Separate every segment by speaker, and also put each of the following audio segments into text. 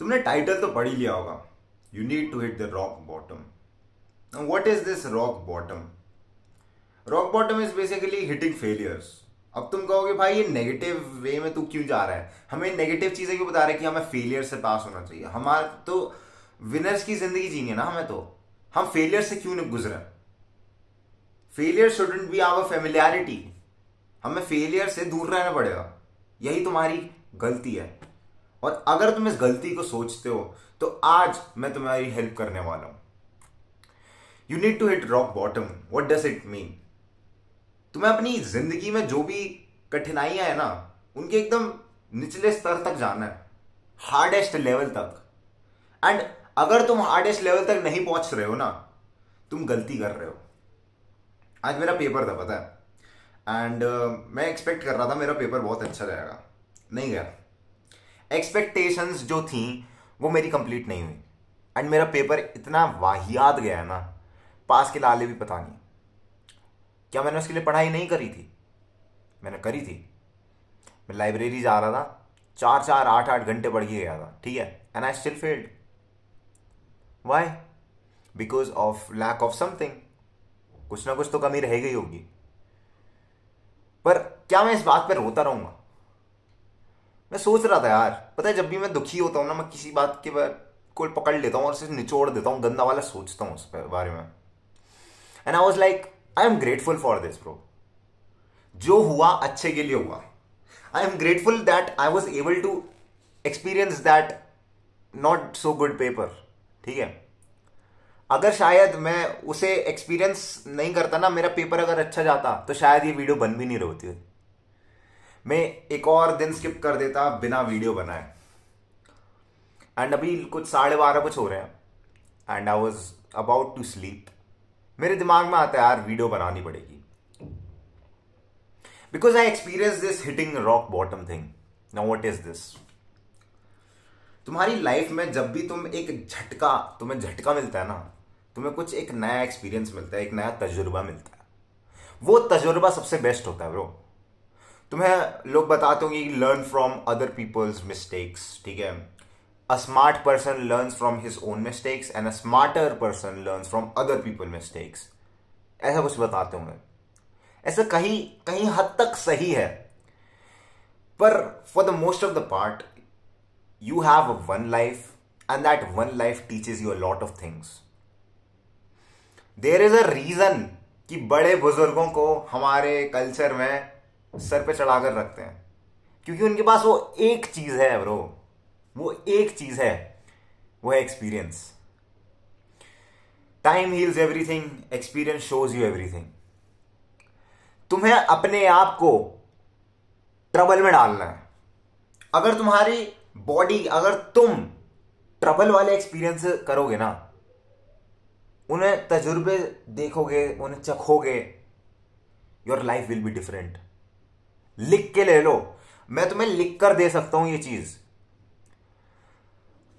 Speaker 1: तुमने टाइटल तो पढ़ ही लिया होगा you need to hit the rock bottom what is this rock bottom rock bottom is basically hitting failures अब तुम कहोगे भाई ये नेगेटिव वे में तू क्यों जा रहा है हमें नेगेटिव चीज़ें क्यों बता रहे हैं कि हमें फेलियर से पास होना चाहिए हमारे तो विनर्स की जिंदगी जीनी है ना हमें तो हम फेलियर से क्यों नहीं गुजरे failure shouldn't be our familiarity हमें फेलियर से दूर रहना पड़ेगा यही तुम्हारी गलती है और अगर तुम इस गलती को सोचते हो तो आज मैं तुम्हारी हेल्प करने वाला हूं you need to hit rock bottom what does it mean तुम्हें अपनी जिंदगी में जो भी कठिनाइयां है ना उनके एकदम निचले स्तर तक जाना है हार्डेस्ट लेवल तक एंड अगर तुम हार्डेस्ट लेवल तक नहीं पहुंच रहे हो ना तुम गलती कर रहे हो आज मेरा पेपर था पता है एंड uh, मैं एक्सपेक्ट कर रहा था मेरा पेपर बहुत अच्छा जाएगा नहीं गया एक्सपेक्टेशंस जो थी वो मेरी कंप्लीट नहीं हुई एंड मेरा पेपर इतना वाहियात गया ना पास के लाले भी पता नहीं क्या मैंने उसके लिए पढ़ाई नहीं करी थी मैंने करी थी मैं लाइब्रेरी जा रहा था चार चार आठ आठ घंटे पढ़ के गया था ठीक है and I still failed why because of lack of something कुछ ना कुछ तो कमी रह गई होगी पर क्या मैं इस बात पर रोता रहूंगा मैं सोच रहा था यार पता है जब भी मैं दुखी होता हूँ ना मैं किसी बात के बारे को पकड़ लेता हूँ और उसे निचोड़ देता हूँ गंदा वाला सोचता हूँ उस बारे में and I was like I am grateful for this bro जो हुआ अच्छे के लिए हुआ I am grateful that I was able to experience that not so good paper ठीक है अगर शायद मैं उसे एक्सपीरियंस नहीं करता ना मेरा पेपर अगर अच्छा जाता तो शायद ये वीडियो बन भी नहीं रही होती मैं एक और दिन स्किप कर देता बिना वीडियो बनाए एंड अभी कुछ साढ़े बारह कुछ हो रहे हैं and I was about to sleep मेरे दिमाग में आता है यार वीडियो बनानी पड़ेगी because I experience this hitting rock bottom thing now what is this तुम्हारी लाइफ में जब भी तुम एक झटका तुम्हें झटका मिलता है ना तुम्हें कुछ एक नया एक्सपीरियंस मिलता है एक नया तजुर्बा मिलता है वो तजुर्बा सबसे बेस्ट होता है ब्रो तुम्हें लोग बताते होंगे learn from other peoples mistakes ठीक है a smart person learn from his own mistakes and a smarter person learn from other people mistakes ऐसा कुछ बताते होंगे ऐसा कहीं कहीं हद तक सही है पर for the most of the part you have one life and that one life teaches you a lot of things there is a reason कि बड़े बुजुर्गों को हमारे कल्चर में सर पे चढ़ा कर रखते हैं क्योंकि उनके पास वो एक चीज़ है ब्रो वो एक चीज़ है वो है experience time heals everything experience shows you everything तुम्हें अपने आप को ट्रबल में डालना है अगर तुम्हारी बॉडी अगर तुम ट्रबल वाले एक्सपीरियंस करोगे ना उन्हें तजुर्बे देखोगे उन्हें चखोगे your life will be different लिख के ले लो मैं तुम्हें लिख कर दे सकता हूं ये चीज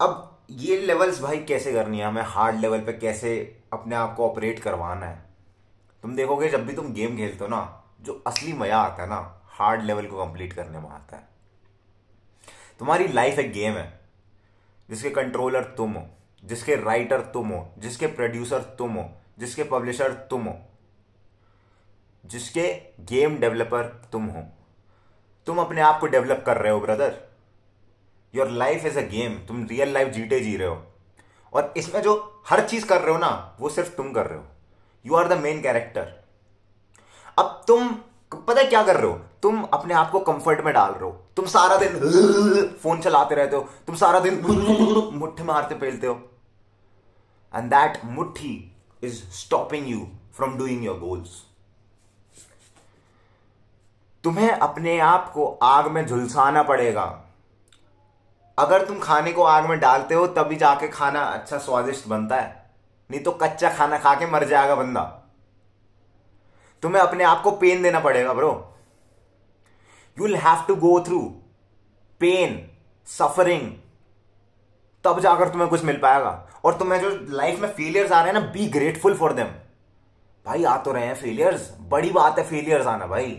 Speaker 1: अब ये लेवल्स भाई कैसे करनी है हमें हार्ड लेवल पे कैसे अपने आप को ऑपरेट करवाना है तुम देखोगे जब भी तुम गेम खेलते हो ना जो असली मजा आता है ना हार्ड लेवल को कंप्लीट करने में आता है तुम्हारी लाइफ एक गेम है जिसके कंट्रोलर तुम हो जिसके राइटर तुम हो जिसके प्रोड्यूसर तुम हो जिसके पब्लिशर तुम हो जिसके गेम डेवलपर तुम हो तुम अपने आप को डेवलप कर रहे हो brother your life is a game तुम रियल लाइफ जीते जी रहे हो और इसमें जो हर चीज कर रहे हो ना वो सिर्फ तुम कर रहे हो you are the main character अब तुम पता है क्या कर रहे हो तुम अपने आप को कंफर्ट में डाल रहे हो तुम सारा दिन फोन चलाते रहते हो तुम सारा दिन मुट्ठी मारते फेलते हो एंड दैट मुट्ठी is stopping you from doing your goals तुम्हें अपने आप को आग में झुलसाना पड़ेगा अगर तुम खाने को आग में डालते हो तभी जाके खाना अच्छा स्वादिष्ट बनता है नहीं तो कच्चा खाना खा के मर जाएगा बंदा तुम्हें अपने आप को पेन देना पड़ेगा bro you will have to go through pain suffering तब जाकर तुम्हें कुछ मिल पाएगा और तुम्हें जो लाइफ में फेलियर्स आ रहे हैं ना बी ग्रेटफुल फॉर देम भाई आ तो रहे हैं फेलियर्स बड़ी बात है फेलियर्स आना भाई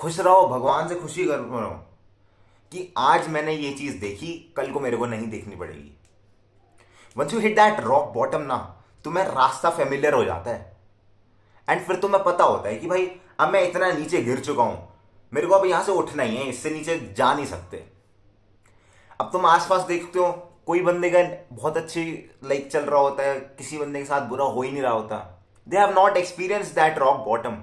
Speaker 1: खुश रहो भगवान से खुशी कर रहो कि आज मैंने ये चीज देखी कल को मेरे को नहीं देखनी पड़ेगी once you hit that rock bottom ना तुम्हें रास्ता फेमिलियर हो जाता है एंड फिर तुम्हें पता होता है कि भाई अब मैं इतना नीचे गिर चुका हूं मेरे को अब यहां से उठना ही है इससे नीचे जा नहीं सकते अब तुम आसपास देखते हो कोई बंदे का बहुत अच्छी लाइक चल रहा होता है किसी बंदे के साथ बुरा हो ही नहीं रहा होता they have not experience that rock bottom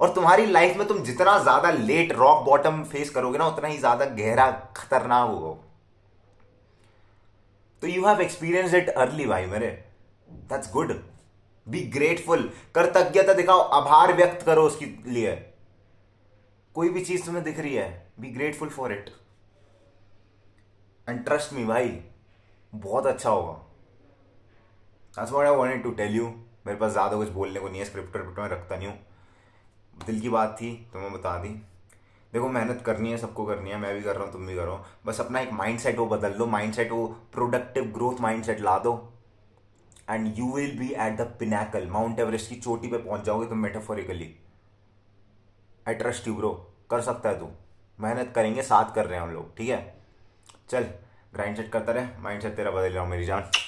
Speaker 1: और तुम्हारी लाइफ में तुम जितना ज्यादा लेट रॉक बॉटम फेस करोगे ना उतना ही ज्यादा गहरा खतरनाक होगा तो you have experience it early भाई मेरे दैट्स गुड बी ग्रेटफुल कृतज्ञता दिखाओ आभार व्यक्त करो उसके लिए कोई भी चीज तुम्हें दिख रही है be grateful for it and trust me भाई बहुत अच्छा होगा that's what I wanted to tell you मेरे पास ज़्यादा कुछ बोलने को नहीं है स्क्रिप्ट में रखता नहीं हूं दिल की बात थी तो मैं बता दी देखो मेहनत करनी है सबको करनी है मैं भी कर रहा हूँ तुम भी करो बस अपना एक माइंडसेट वो बदल दो माइंडसेट वो प्रोडक्टिव ग्रोथ माइंडसेट ला दो and you will be at the pinnacle Mount Everest की चोटी पे पहुंच जाओगे तुम metaphorically I trust you bro कर सकता है तू मेहनत करेंगे साथ कर रहे हैं हम लोग ठीक है चल ग्राइंड सेट करता रहे माइंड सेट तेरा बदल रहा हूँ मेरी जान